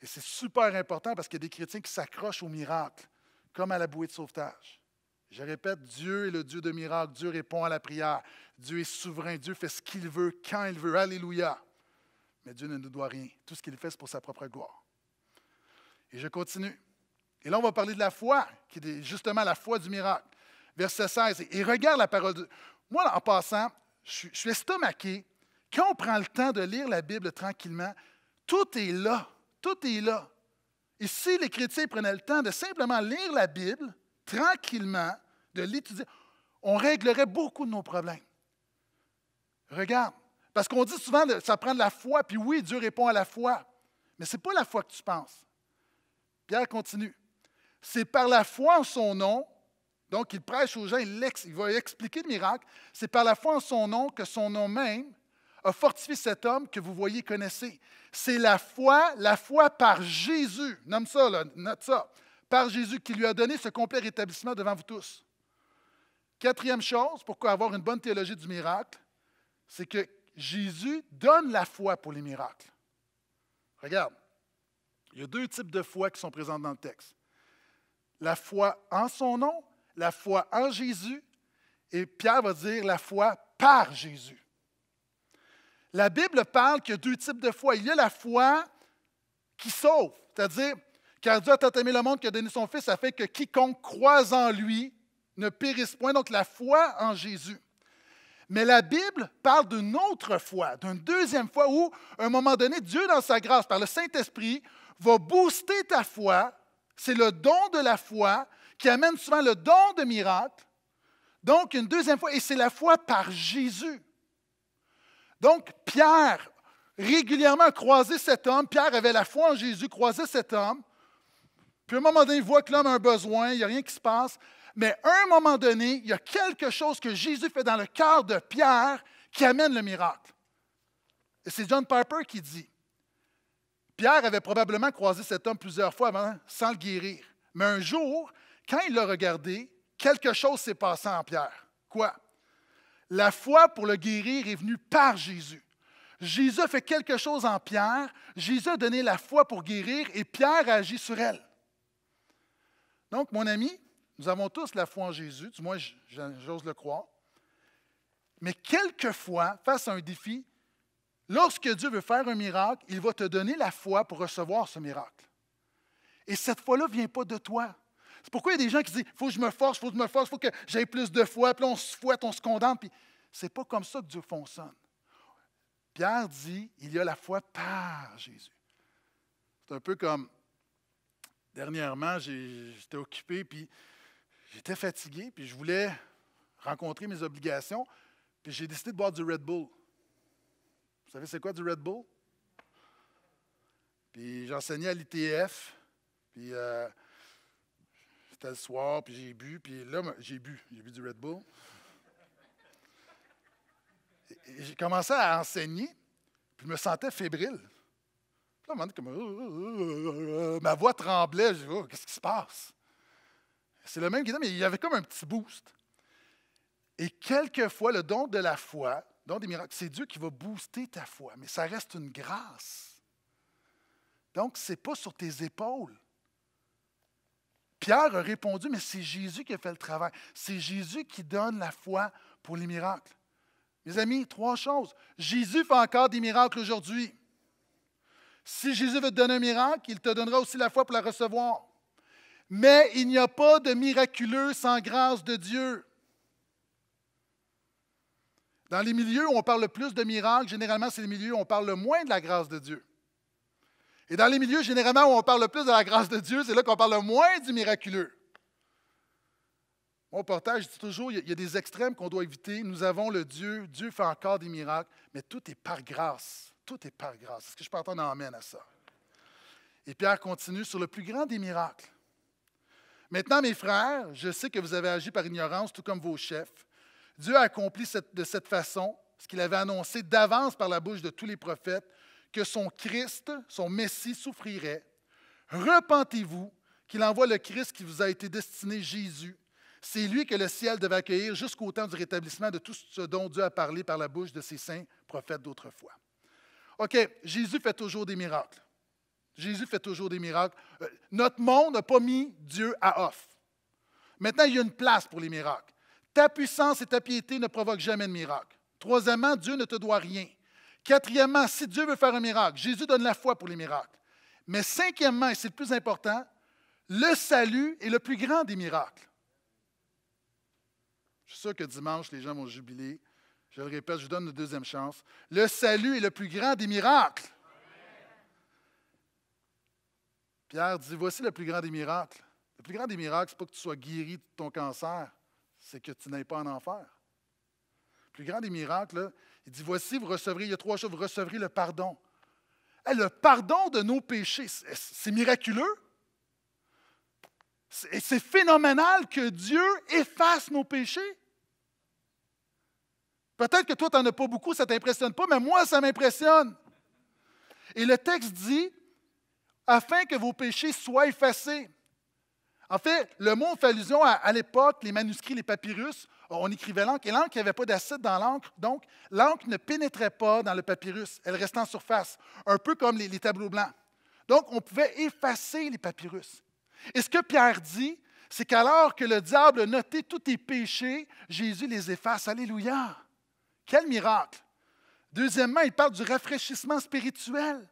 Et c'est super important parce qu'il y a des chrétiens qui s'accrochent au miracle, comme à la bouée de sauvetage. Je répète, Dieu est le Dieu de miracles. Dieu répond à la prière. Dieu est souverain. Dieu fait ce qu'il veut, quand il veut. Alléluia. Mais Dieu ne nous doit rien. Tout ce qu'il fait, c'est pour sa propre gloire. Et je continue. Et là, on va parler de la foi, qui est justement la foi du miracle verset 16. Et regarde la parole de Moi, en passant, je suis estomaqué. Quand on prend le temps de lire la Bible tranquillement, tout est là. Tout est là. Et si les chrétiens prenaient le temps de simplement lire la Bible tranquillement, de l'étudier, on réglerait beaucoup de nos problèmes. Regarde, parce qu'on dit souvent que ça prend de la foi, puis oui, Dieu répond à la foi, mais ce n'est pas la foi que tu penses. Pierre continue. C'est par la foi en son nom donc, il prêche aux gens, il, il va expliquer le miracle. C'est par la foi en son nom que son nom même a fortifié cet homme que vous voyez connaissez. C'est la foi, la foi par Jésus, nomme ça, note ça, par Jésus qui lui a donné ce complet rétablissement devant vous tous. Quatrième chose, pourquoi avoir une bonne théologie du miracle, c'est que Jésus donne la foi pour les miracles. Regarde, il y a deux types de foi qui sont présentes dans le texte. La foi en son nom la foi en Jésus et Pierre va dire la foi par Jésus. La Bible parle qu'il y a deux types de foi. Il y a la foi qui sauve, c'est-à-dire car Dieu a tant aimé le monde qu'il a donné son Fils afin que quiconque croise en lui ne périsse point. Donc la foi en Jésus. Mais la Bible parle d'une autre foi, d'une deuxième foi où, à un moment donné, Dieu, dans sa grâce, par le Saint-Esprit, va booster ta foi. C'est le don de la foi qui amène souvent le don de miracle. Donc, une deuxième fois, et c'est la foi par Jésus. Donc, Pierre, régulièrement, croisé cet homme. Pierre avait la foi en Jésus, croisé cet homme. Puis, à un moment donné, il voit que l'homme a un besoin, il n'y a rien qui se passe. Mais à un moment donné, il y a quelque chose que Jésus fait dans le cœur de Pierre qui amène le miracle. Et c'est John Piper qui dit Pierre avait probablement croisé cet homme plusieurs fois avant sans le guérir. Mais un jour, quand il l'a regardé, quelque chose s'est passé en Pierre. Quoi? La foi pour le guérir est venue par Jésus. Jésus a fait quelque chose en Pierre, Jésus a donné la foi pour guérir et Pierre a agi sur elle. Donc, mon ami, nous avons tous la foi en Jésus, du moins j'ose le croire. Mais quelquefois, face à un défi, lorsque Dieu veut faire un miracle, il va te donner la foi pour recevoir ce miracle. Et cette foi-là ne vient pas de toi, c'est pourquoi il y a des gens qui disent faut que je me force, faut que je me force, faut que j'aille plus de foi, puis on se fouette, on se condamne. Puis c'est pas comme ça que Dieu fonctionne. Pierre dit il y a la foi par Jésus. C'est un peu comme dernièrement, j'étais occupé, puis j'étais fatigué, puis je voulais rencontrer mes obligations, puis j'ai décidé de boire du Red Bull. Vous savez, c'est quoi du Red Bull? Puis j'enseignais à l'ITF, puis. Euh, c'était le soir, puis j'ai bu, puis là, j'ai bu, j'ai bu du Red Bull. J'ai commencé à enseigner, puis je me sentais fébrile. Puis là, dit comme, euh, ma voix tremblait, je dis, oh, qu'est-ce qui se passe? C'est le même qui dit, mais il y avait comme un petit boost. Et quelquefois, le don de la foi, don des miracles, c'est Dieu qui va booster ta foi, mais ça reste une grâce. Donc, ce n'est pas sur tes épaules. Pierre a répondu, mais c'est Jésus qui a fait le travail. C'est Jésus qui donne la foi pour les miracles. Mes amis, trois choses. Jésus fait encore des miracles aujourd'hui. Si Jésus veut te donner un miracle, il te donnera aussi la foi pour la recevoir. Mais il n'y a pas de miraculeux sans grâce de Dieu. Dans les milieux où on parle le plus de miracles, généralement, c'est les milieux où on parle le moins de la grâce de Dieu. Et dans les milieux, généralement, où on parle le plus de la grâce de Dieu, c'est là qu'on parle le moins du miraculeux. Mon portage, je dis toujours, il y a des extrêmes qu'on doit éviter. Nous avons le Dieu, Dieu fait encore des miracles, mais tout est par grâce. Tout est par grâce. Est-ce que je peux entendre amène à ça? Et Pierre continue sur le plus grand des miracles. Maintenant, mes frères, je sais que vous avez agi par ignorance, tout comme vos chefs. Dieu a accompli de cette façon ce qu'il avait annoncé d'avance par la bouche de tous les prophètes que son Christ, son Messie, souffrirait. Repentez-vous qu'il envoie le Christ qui vous a été destiné, Jésus. C'est lui que le ciel devait accueillir jusqu'au temps du rétablissement de tout ce dont Dieu a parlé par la bouche de ses saints prophètes d'autrefois. OK, Jésus fait toujours des miracles. Jésus fait toujours des miracles. Euh, notre monde n'a pas mis Dieu à offre. Maintenant, il y a une place pour les miracles. Ta puissance et ta piété ne provoquent jamais de miracles. Troisièmement, Dieu ne te doit rien. Quatrièmement, si Dieu veut faire un miracle, Jésus donne la foi pour les miracles. Mais cinquièmement, et c'est le plus important, le salut est le plus grand des miracles. Je suis sûr que dimanche, les gens vont jubiler. Je le répète, je vous donne une deuxième chance. Le salut est le plus grand des miracles. Pierre dit, voici le plus grand des miracles. Le plus grand des miracles, ce n'est pas que tu sois guéri de ton cancer, c'est que tu n'es pas en enfer plus grand des miracles, là, il dit Voici, vous recevrez, il y a trois choses, vous recevrez le pardon. Eh, le pardon de nos péchés, c'est miraculeux. C'est phénoménal que Dieu efface nos péchés. Peut-être que toi, tu n'en as pas beaucoup, ça ne t'impressionne pas, mais moi, ça m'impressionne. Et le texte dit afin que vos péchés soient effacés. En fait, le mot fait allusion à l'époque, les manuscrits, les papyrus, on écrivait l'encre et l'encre, il n'y avait pas d'acide dans l'encre, donc l'encre ne pénétrait pas dans le papyrus, elle restait en surface, un peu comme les, tableaux blancs. Donc, on pouvait effacer les papyrus. Et ce que Pierre dit, c'est qu'alors que le diable notait tous tes péchés, Jésus les efface. Alléluia! Quel miracle! Deuxièmement, il parle du rafraîchissement spirituel.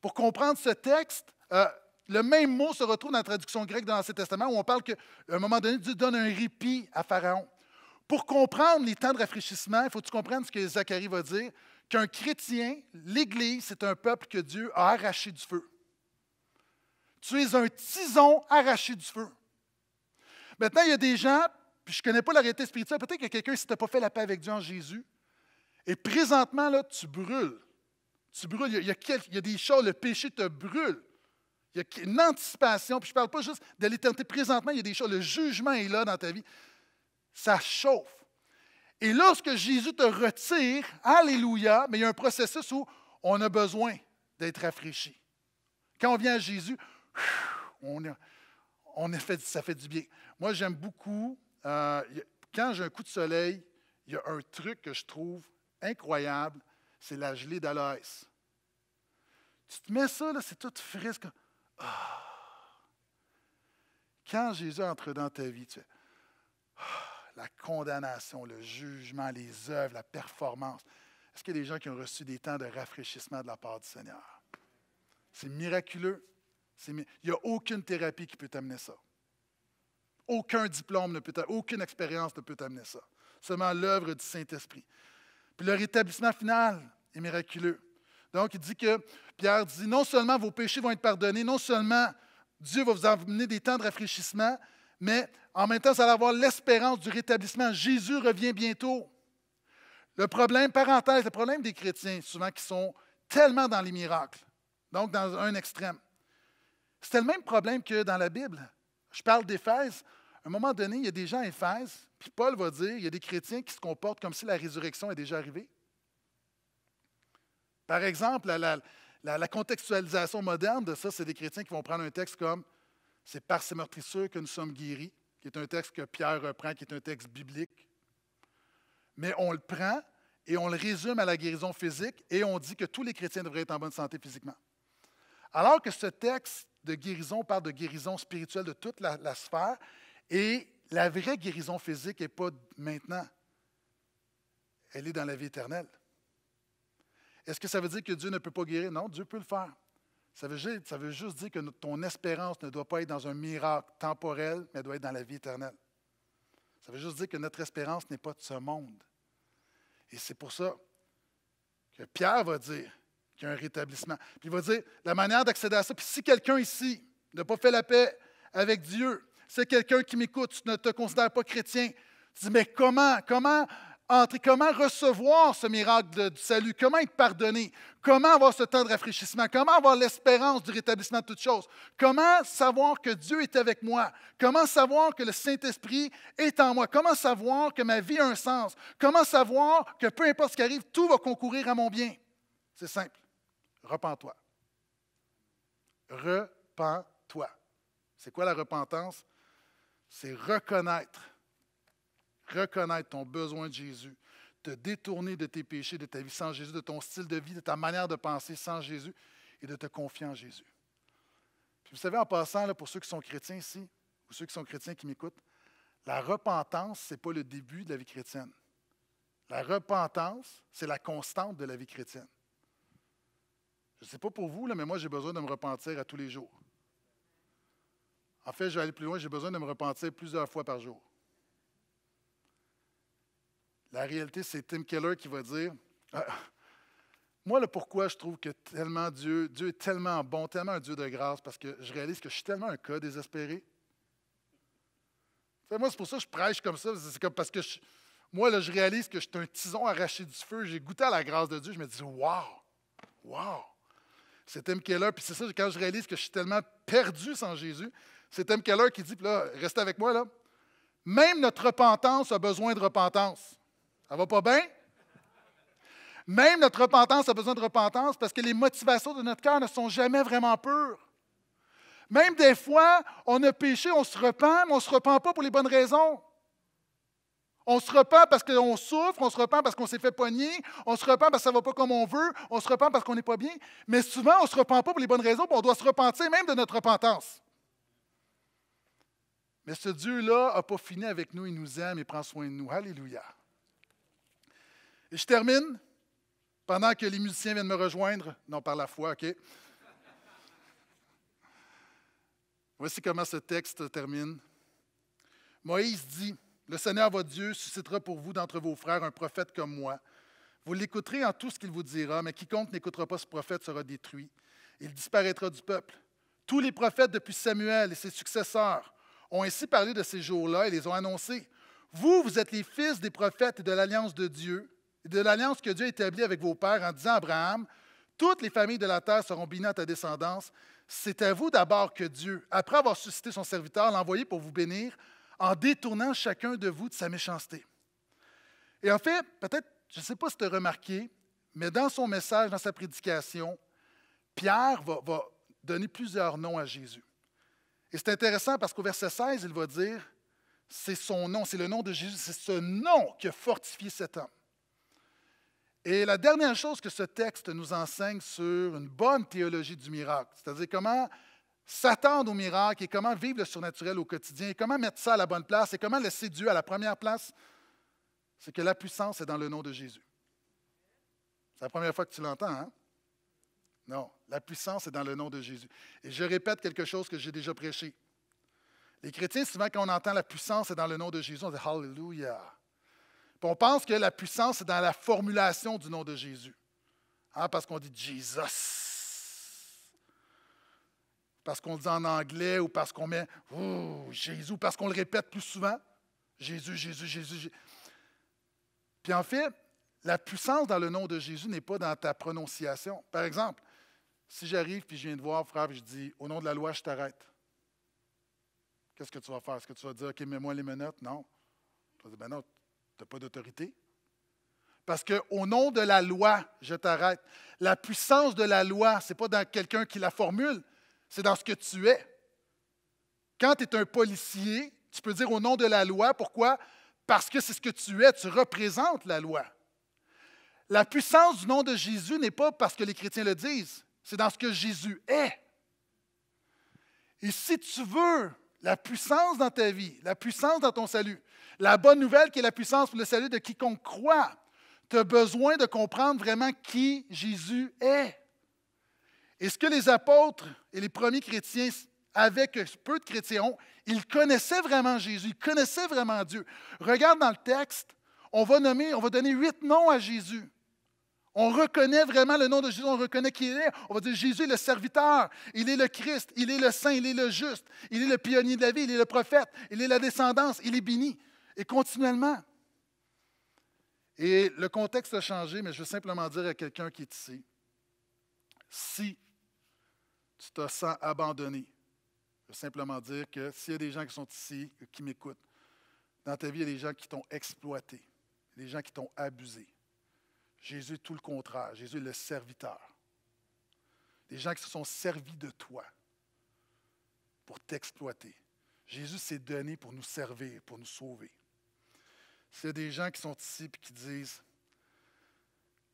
Pour comprendre ce texte, euh, le même mot se retrouve dans la traduction grecque dans l'Ancien Testament où on parle qu'à un moment donné, Dieu donne un répit à Pharaon. Pour comprendre les temps de rafraîchissement, il faut que tu comprennes ce que Zacharie va dire, qu'un chrétien, l'Église, c'est un peuple que Dieu a arraché du feu. Tu es un tison arraché du feu. Maintenant, il y a des gens, puis je ne connais pas la réalité spirituelle, peut-être a quelqu'un, qui tu pas fait la paix avec Dieu en Jésus, et présentement, là, tu brûles. Tu brûles. Il y, a, il y a des choses, le péché te brûle. Il y a une anticipation, puis je ne parle pas juste de l'éternité. Présentement, il y a des choses. Le jugement est là dans ta vie. Ça chauffe. Et lorsque Jésus te retire, Alléluia, mais il y a un processus où on a besoin d'être rafraîchi. Quand on vient à Jésus, on, on ça fait du bien. Moi, j'aime beaucoup, euh, quand j'ai un coup de soleil, il y a un truc que je trouve incroyable, c'est la gelée d'aloès. Tu te mets ça, c'est tout frisque. Ah. Quand Jésus entre dans ta vie, tu ah, la condamnation, le jugement, les œuvres, la performance. Est-ce qu'il y a des gens qui ont reçu des temps de rafraîchissement de la part du Seigneur? C'est miraculeux. Il n'y a aucune thérapie qui peut t'amener ça. Aucun diplôme ne peut aucune expérience ne peut t'amener ça. Seulement l'œuvre du Saint-Esprit. Puis le rétablissement final est miraculeux. Donc, il dit que Pierre dit non seulement vos péchés vont être pardonnés, non seulement Dieu va vous amener des temps de rafraîchissement, mais en même temps, vous allez avoir l'espérance du rétablissement. Jésus revient bientôt. Le problème, parenthèse, le problème des chrétiens, souvent, qui sont tellement dans les miracles, donc dans un extrême. C'était le même problème que dans la Bible. Je parle d'Éphèse. À un moment donné, il y a des gens à Éphèse, puis Paul va dire il y a des chrétiens qui se comportent comme si la résurrection est déjà arrivée. Par exemple, la, contextualisation moderne de ça, c'est des chrétiens qui vont prendre un texte comme C'est par ces meurtrissures que nous sommes guéris, qui est un texte que Pierre reprend, qui est un texte biblique. Mais on le prend et on le résume à la guérison physique et on dit que tous les chrétiens devraient être en bonne santé physiquement. Alors que ce texte de guérison parle de guérison spirituelle de toute la sphère et la vraie guérison physique n'est pas maintenant. Elle est dans la vie éternelle. Est-ce que ça veut dire que Dieu ne peut pas guérir? Non, Dieu peut le faire. Ça veut, juste, dire que ton espérance ne doit pas être dans un miracle temporel, mais doit être dans la vie éternelle. Ça veut juste dire que notre espérance n'est pas de ce monde. Et c'est pour ça que Pierre va dire qu'il y a un rétablissement. Puis il va dire la manière d'accéder à ça. Puis si quelqu'un ici n'a pas fait la paix avec Dieu, c'est quelqu'un qui m'écoute, ne te considère pas chrétien. Tu dis, mais comment, comment entrer, comment recevoir ce miracle du salut, comment être pardonné, comment avoir ce temps de rafraîchissement, comment avoir l'espérance du rétablissement de toutes choses, comment savoir que Dieu est avec moi, comment savoir que le Saint-Esprit est en moi, comment savoir que ma vie a un sens, comment savoir que peu importe ce qui arrive, tout va concourir à mon bien. C'est simple. Repends-toi. Repends-toi. C'est quoi la repentance? C'est reconnaître reconnaître ton besoin de Jésus, te détourner de tes péchés, de ta vie sans Jésus, de ton style de vie, de ta manière de penser sans Jésus et de te confier en Jésus. vous savez, en passant, là, pour ceux qui sont chrétiens ici, ou ceux qui sont chrétiens qui m'écoutent, la repentance, ce n'est pas le début de la vie chrétienne. La repentance, c'est la constante de la vie chrétienne. Je ne sais pas pour vous, là, mais moi, j'ai besoin de me repentir à tous les jours. En fait, je vais aller plus loin, j'ai besoin de me repentir plusieurs fois par jour. La réalité, c'est Tim Keller qui va dire ah, Moi, le pourquoi je trouve que tellement Dieu, Dieu est tellement bon, tellement un Dieu de grâce, parce que je réalise que je suis tellement un cas désespéré. moi, c'est pour ça que je prêche comme ça. parce que moi, là, je réalise que je suis un tison arraché du feu. J'ai goûté à la grâce de Dieu. Je me dis Waouh Wow! » C'est Tim Keller. Puis c'est ça, quand je réalise que je suis tellement perdu sans Jésus, c'est Tim Keller qui dit, là, restez avec moi, là. Même notre repentance a besoin de repentance. Ça va pas bien? Même notre repentance a besoin de repentance parce que les motivations de notre cœur ne sont jamais vraiment pures. Même des fois, on a péché, on se repent, mais on ne se repent pas pour les bonnes raisons. On se repent parce qu'on souffre, on se repent parce qu'on s'est fait pogner, on se repent parce que ça ne va pas comme on veut, on se repent parce qu'on n'est pas bien. Mais souvent, on ne se repent pas pour les bonnes raisons, on doit se repentir même de notre repentance. Mais ce Dieu-là n'a pas fini avec nous, il nous aime, il prend soin de nous. Alléluia. Et je termine, pendant que les musiciens viennent me rejoindre, non par la foi, OK. Voici comment ce texte termine. Moïse dit, Le Seigneur votre Dieu suscitera pour vous d'entre vos frères un prophète comme moi. Vous l'écouterez en tout ce qu'il vous dira, mais quiconque n'écoutera pas ce prophète sera détruit. Il disparaîtra du peuple. Tous les prophètes depuis Samuel et ses successeurs ont ainsi parlé de ces jours-là et les ont annoncés. Vous, vous êtes les fils des prophètes et de l'alliance de Dieu de l'alliance que Dieu a établie avec vos pères en disant à Abraham, toutes les familles de la terre seront bénies à ta descendance. C'est à vous d'abord que Dieu, après avoir suscité son serviteur, l'a envoyé pour vous bénir en détournant chacun de vous de sa méchanceté. Et en fait, peut-être, je ne sais pas si tu as remarqué, mais dans son message, dans sa prédication, Pierre va, donner plusieurs noms à Jésus. Et c'est intéressant parce qu'au verset 16, il va dire, c'est son nom, c'est le nom de Jésus, c'est ce nom qui fortifie cet homme. Et la dernière chose que ce texte nous enseigne sur une bonne théologie du miracle, c'est-à-dire comment s'attendre au miracle et comment vivre le surnaturel au quotidien, et comment mettre ça à la bonne place et comment laisser Dieu à la première place, c'est que la puissance est dans le nom de Jésus. C'est la première fois que tu l'entends, hein? Non, la puissance est dans le nom de Jésus. Et je répète quelque chose que j'ai déjà prêché. Les chrétiens, souvent, quand on entend la puissance est dans le nom de Jésus, on dit Hallelujah on pense que la puissance est dans la formulation du nom de Jésus. Hein, parce qu'on dit Jesus. Parce qu'on le dit en anglais ou parce qu'on met oh, Jésus, parce qu'on le répète plus souvent. Jésus, Jésus, Jésus, Puis en fait, la puissance dans le nom de Jésus n'est pas dans ta prononciation. Par exemple, si j'arrive puis je viens de voir, frère, je dis Au nom de la loi, je t'arrête. Qu'est-ce que tu vas faire? Est-ce que tu vas dire OK, mets-moi les menottes? Non. Tu vas dire Ben non, tu n'as pas d'autorité. Parce qu'au nom de la loi, je t'arrête. La puissance de la loi, ce n'est pas dans quelqu'un qui la formule, c'est dans ce que tu es. Quand tu es un policier, tu peux dire au nom de la loi. Pourquoi? Parce que c'est ce que tu es, tu représentes la loi. La puissance du nom de Jésus n'est pas parce que les chrétiens le disent, c'est dans ce que Jésus est. Et si tu veux la puissance dans ta vie, la puissance dans ton salut, la bonne nouvelle qui est la puissance pour le salut de quiconque croit. Tu as besoin de comprendre vraiment qui Jésus est. est ce que les apôtres et les premiers chrétiens, avec peu de chrétiens, ils connaissaient vraiment Jésus, ils connaissaient vraiment Dieu. Regarde dans le texte, on va nommer, on va donner huit noms à Jésus. On reconnaît vraiment le nom de Jésus, on reconnaît qui il est. On va dire Jésus est le serviteur, il est le Christ, il est le saint, il est le juste, il est le pionnier de la vie, il est le prophète, il est la descendance, il est béni et continuellement. Et le contexte a changé, mais je veux simplement dire à quelqu'un qui est ici, si tu te sens abandonné, je veux simplement dire que s'il y a des gens qui sont ici, qui m'écoutent, dans ta vie, il y a des gens qui t'ont exploité, des gens qui t'ont abusé. Jésus est tout le contraire. Jésus est le serviteur. Des gens qui se sont servis de toi pour t'exploiter. Jésus s'est donné pour nous servir, pour nous sauver. S'il y a des gens qui sont ici et qui disent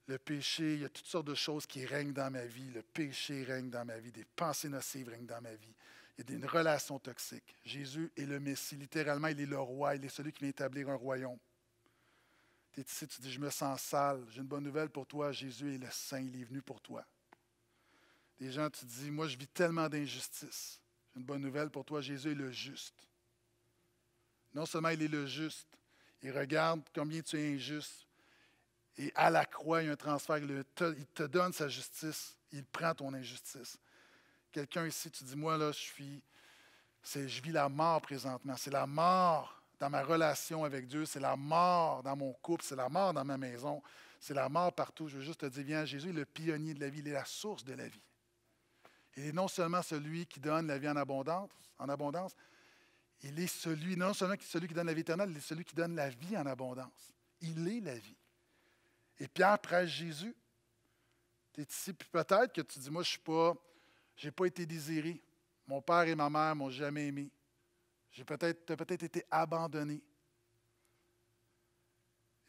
le péché, il y a toutes sortes de choses qui règnent dans ma vie. Le péché règne dans ma vie. Des pensées nocives règnent dans ma vie. Il y a des relations toxiques. Jésus est le Messie. Littéralement, il est le roi. Il est celui qui vient établir un royaume. Tu es ici, tu dis, je me sens sale. J'ai une bonne nouvelle pour toi. Jésus est le saint. Il est venu pour toi. Des gens, tu dis, moi, je vis tellement d'injustice. J'ai une bonne nouvelle pour toi. Jésus est le juste. Non seulement il est le juste, il regarde combien tu es injuste. Et à la croix, il y a un transfert. Il te donne sa justice. Il prend ton injustice. Quelqu'un ici, tu dis, moi, là, je suis, je vis la mort présentement. C'est la mort dans ma relation avec Dieu. C'est la mort dans mon couple. C'est la mort dans ma maison. C'est la mort partout. Je veux juste te dire, viens, Jésus est le pionnier de la vie. Il est la source de la vie. Il est non seulement celui qui donne la vie en abondance, en abondance, il est celui, non seulement celui qui donne la vie éternelle, il est celui qui donne la vie en abondance. Il est la vie. Et Pierre prêche Jésus. Tu es ici, puis peut-être que tu dis, moi, je suis pas, j'ai pas été désiré. Mon père et ma mère m'ont jamais aimé. J'ai peut-être, peut-être été abandonné.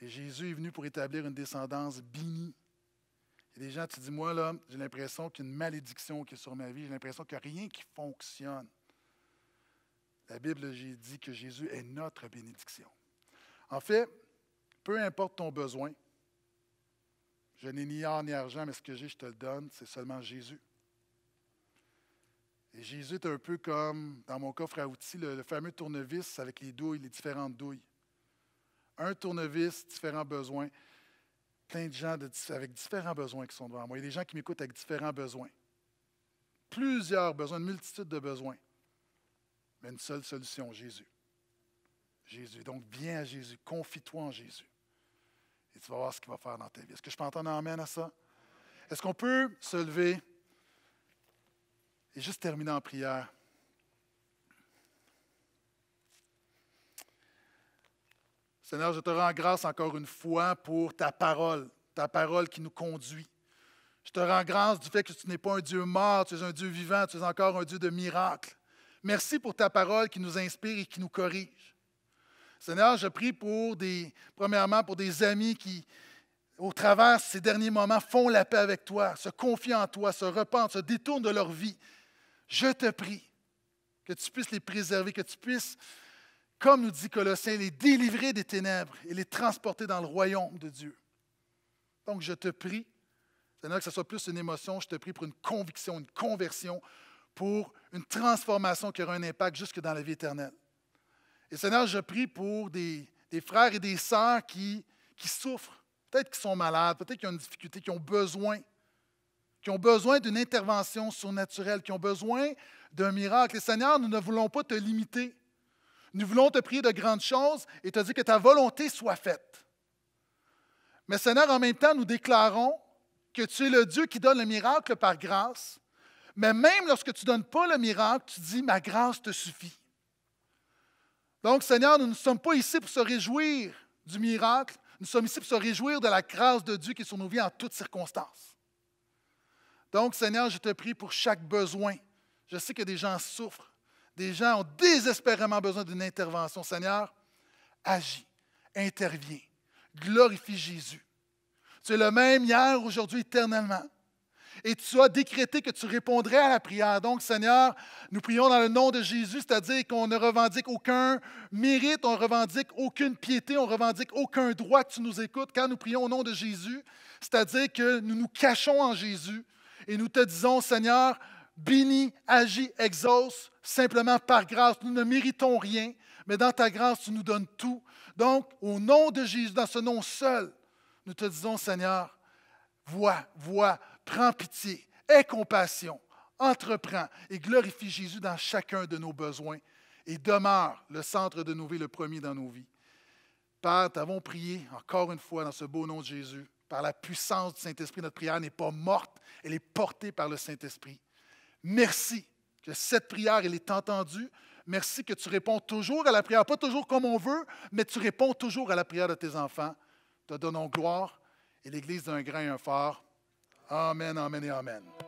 Et Jésus est venu pour établir une descendance bénie. et y des gens, tu dis, moi, là, j'ai l'impression qu'il y a une malédiction qui est sur ma vie. J'ai l'impression qu'il n'y a rien qui fonctionne. La Bible dit que Jésus est notre bénédiction. En fait, peu importe ton besoin, je n'ai ni or ni argent, mais ce que j'ai, je te le donne, c'est seulement Jésus. Et Jésus est un peu comme, dans mon coffre à outils, le, fameux tournevis avec les douilles, les différentes douilles. Un tournevis, différents besoins. Plein de gens avec différents besoins qui sont devant moi. Il y a des gens qui m'écoutent avec différents besoins. Plusieurs besoins, une multitude de besoins a une seule solution, Jésus. Jésus. Donc, viens à Jésus, confie-toi en Jésus. Et tu vas voir ce qu'il va faire dans ta vie. Est-ce que je peux entendre un amen à ça? Est-ce qu'on peut se lever et juste terminer en prière? Seigneur, je te rends grâce encore une fois pour ta parole, ta parole qui nous conduit. Je te rends grâce du fait que tu n'es pas un Dieu mort, tu es un Dieu vivant, tu es encore un Dieu de miracles. Merci pour ta parole qui nous inspire et qui nous corrige. Seigneur, je prie pour des, premièrement, pour des amis qui, au travers de ces derniers moments, font la paix avec toi, se confient en toi, se repentent, se détournent de leur vie. Je te prie que tu puisses les préserver, que tu puisses, comme nous dit Colossiens, les délivrer des ténèbres et les transporter dans le royaume de Dieu. Donc, je te prie, Seigneur, que ce soit plus une émotion, je te prie pour une conviction, une conversion, pour une transformation qui aura un impact jusque dans la vie éternelle. Et Seigneur, je prie pour des, frères et des sœurs qui, souffrent, peut-être qui sont malades, peut-être qui ont une difficulté, qui ont besoin, qui ont besoin d'une intervention surnaturelle, qui ont besoin d'un miracle. Et Seigneur, nous ne voulons pas te limiter. Nous voulons te prier de grandes choses et te dire que ta volonté soit faite. Mais Seigneur, en même temps, nous déclarons que tu es le Dieu qui donne le miracle par grâce mais même lorsque tu ne donnes pas le miracle, tu dis, ma grâce te suffit. Donc, Seigneur, nous ne sommes pas ici pour se réjouir du miracle, nous sommes ici pour se réjouir de la grâce de Dieu qui est sur nos vies en toutes circonstances. Donc, Seigneur, je te prie pour chaque besoin. Je sais que des gens souffrent, des gens ont désespérément besoin d'une intervention. Seigneur, agis, interviens, glorifie Jésus. Tu es le même hier, aujourd'hui, éternellement et tu as décrété que tu répondrais à la prière. Donc, Seigneur, nous prions dans le nom de Jésus, c'est-à-dire qu'on ne revendique aucun mérite, on ne revendique aucune piété, on ne revendique aucun droit que tu nous écoutes quand nous prions au nom de Jésus, c'est-à-dire que nous nous cachons en Jésus et nous te disons, Seigneur, bénis, agis, exauce, simplement par grâce. Nous ne méritons rien, mais dans ta grâce, tu nous donnes tout. Donc, au nom de Jésus, dans ce nom seul, nous te disons, Seigneur, vois, vois, prends pitié, aie compassion, entreprends et glorifie Jésus dans chacun de nos besoins et demeure le centre de nos vies, le premier dans nos vies. Père, t'avons prié encore une fois dans ce beau nom de Jésus, par la puissance du Saint-Esprit, notre prière n'est pas morte, elle est portée par le Saint-Esprit. Merci que cette prière, elle est entendue. Merci que tu réponds toujours à la prière, pas toujours comme on veut, mais tu réponds toujours à la prière de tes enfants. Te donnons gloire et l'Église d'un grain et un fort. Amen, amen, amen.